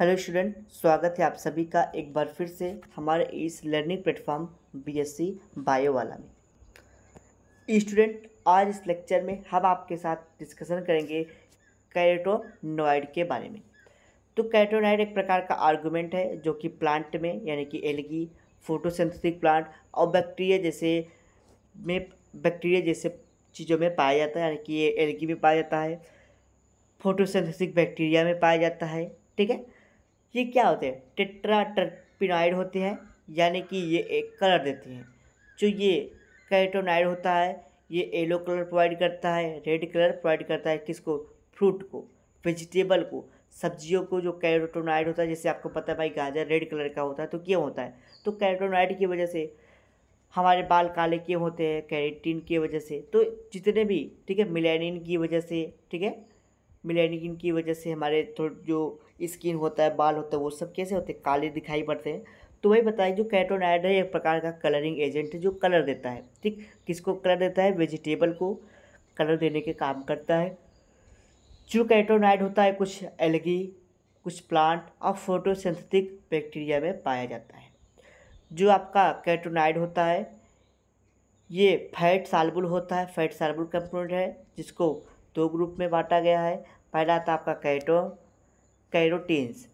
hello student स्वागत है आप सभी का एक बार फिर से हमारे इस लर्निंग प्लेटफॉर्म बीएससी बायो वाला में स्टूडेंट e आज इस लेक्चर में हम आपके साथ डिस्कशन करेंगे कैरेटोनोइड के बारे में तो कैरेटोनोइड एक प्रकार का आर्गूमेंट है जो कि प्लांट में यानी कि एलगी फोटोसिंथेटिक प्लांट और बैक्टीरिया जैसे में बैक्टीरिया जैसे चीज़ों में पाया जाता है यानी कि ये एलगी में पाया जाता है फोटोसिंथेसिक बैक्टीरिया में पाया जाता है ठीक है ये क्या होते हैं टिट्रा टर्पिनाइड होते हैं यानी कि ये एक कलर देते हैं जो ये कैटोनाइड होता है ये येलो कलर प्रोवाइड करता है रेड कलर प्रोवाइड करता है किसको फ्रूट को वेजिटेबल को सब्जियों को जो कैरोटोनाइड होता है जैसे आपको पता है भाई गाजर रेड कलर का होता है तो क्यों होता है तो कैरोटोनाइड की वजह से हमारे बाल काले क्यों होते हैं कैरेटिन की वजह से तो जितने भी ठीक है मिलानिन की वजह से ठीक है मेलानिन की वजह से हमारे थोड़ा जो स्किन होता है बाल होता है वो सब कैसे होते हैं काले दिखाई पड़ते हैं तो वही बताइए जो कैटोनाइड है एक प्रकार का कलरिंग एजेंट है जो कलर देता है ठीक किसको कलर देता है वेजिटेबल को कलर देने के काम करता है जो कैटोनाइड होता है कुछ एलगी कुछ प्लांट और फोटोसिंथेटिक बैक्टीरिया में पाया जाता है जो आपका कैटोनाइड होता है ये फैट सालबुल होता है फैट सालबुल कंपोनेंट है जिसको दो ग्रुप में बांटा गया है पहला था आपका कैटो कैरोटीन्स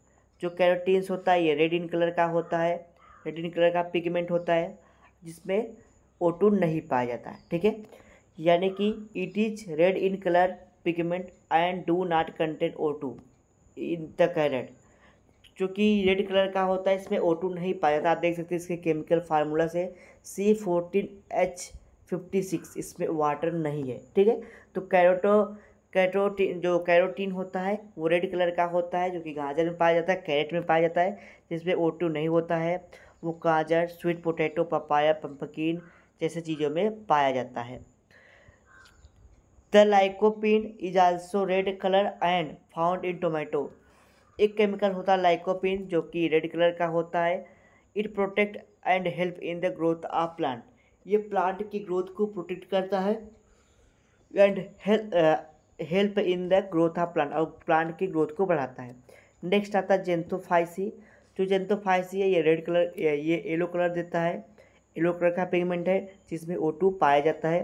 जो कैरोटीन्स होता है ये रेड इन कलर का होता है रेड इन कलर का पिगमेंट होता है जिसमें ओटू नहीं पाया जाता है ठीक है यानी कि it is red in colour pigment and do not contain O two in the carrot जो कि रेड कलर का होता है इसमें ओटू नहीं पाया जाता आप देख सकते हैं इसके केमिकल फार्मूला से C fourteen H fifty six इसमें वाटर नहीं है ठीक है तो कैरोटो कैरोटीन जो कैरोटीन होता है वो रेड कलर का होता है जो कि गाजर में पाया जाता है कैरेट में पाया जाता है जिसमें ओ टू नहीं होता है वो गाजर स्वीट पोटैटो पपाया पम्पकिन जैसे चीज़ों में पाया जाता है the lycopene is also red colour and found in tomato एक केमिकल होता है लाइकोपिन जो कि रेड कलर का होता है it protect and help in the growth of plant ये प्लांट की ग्रोथ को प्रोटेक्ट करता है and help in the growth of plant और प्लांट की ग्रोथ को बढ़ाता है नेक्स्ट आता है जेंथोफाइसी जो जेंथोफाइसी है ये रेड कलर ये येलो कलर देता है येलो कलर का पिगमेंट है जिसमें ओ टू पाया जाता है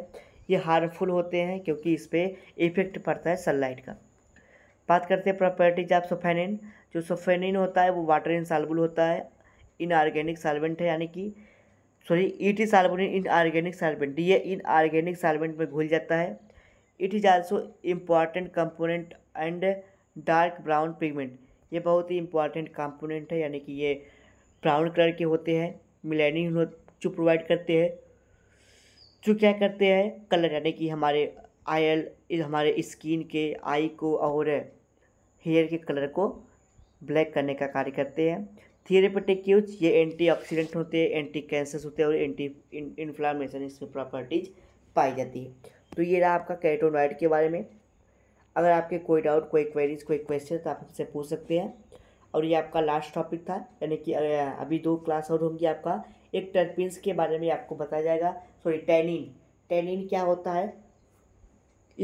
ये हार्मफुल होते हैं क्योंकि इस पर इफेक्ट पड़ता है सनलाइट का बात करते हैं प्रॉपर्टीज ऑफ सोफेनिन जो सोफेनिन होता है वो वाटर इनसालबुल होता है इनऑर्गेनिक सालवेंट है यानी कि sorry it is soluble in organic solvent ये इन ऑर्गेनिक साल्वेंट में घुल जाता है it is also important component and dark brown pigment ये बहुत ही इम्पॉर्टेंट कंपोनेंट है यानी कि ये ब्राउन कलर के होते हैं मिलेनिन जो प्रोवाइड करते हैं जो तो क्या करते हैं कलर यानी कि हमारे आयल हमारे स्किन के आई को और हेयर के कलर को ब्लैक करने का कार्य करते हैं क्यूज ये एंटी ऑक्सीडेंट होते हैं एंटी कैंसर होते हैं और एंटी इन्फ्लामेशन इसमें प्रॉपर्टीज पाई जाती है तो ये रहा आपका कैटोनॉइड के बारे में अगर आपके कोई डाउट कोई क्वेरीज कोई क्वेश्चन तो आप हमसे पूछ सकते हैं और ये आपका लास्ट टॉपिक था यानी कि अभी दो क्लास और होंगी आपका एक टर्पिन्स के बारे में आपको बताया जाएगा सॉरी टैनिन टैनिन क्या होता है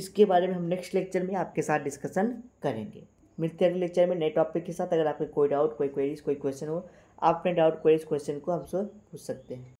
इसके बारे में हम नेक्स्ट लेक्चर में आपके साथ डिस्कशन करेंगे मिलते हैं अगले लेक्चर में नए टॉपिक के साथ अगर आपके कोई डाउट कोई क्वेरीज कोई क्वेश्चन हो आप अपने डाउट क्वेरीज क्वेश्चन को हमसे पूछ सकते हैं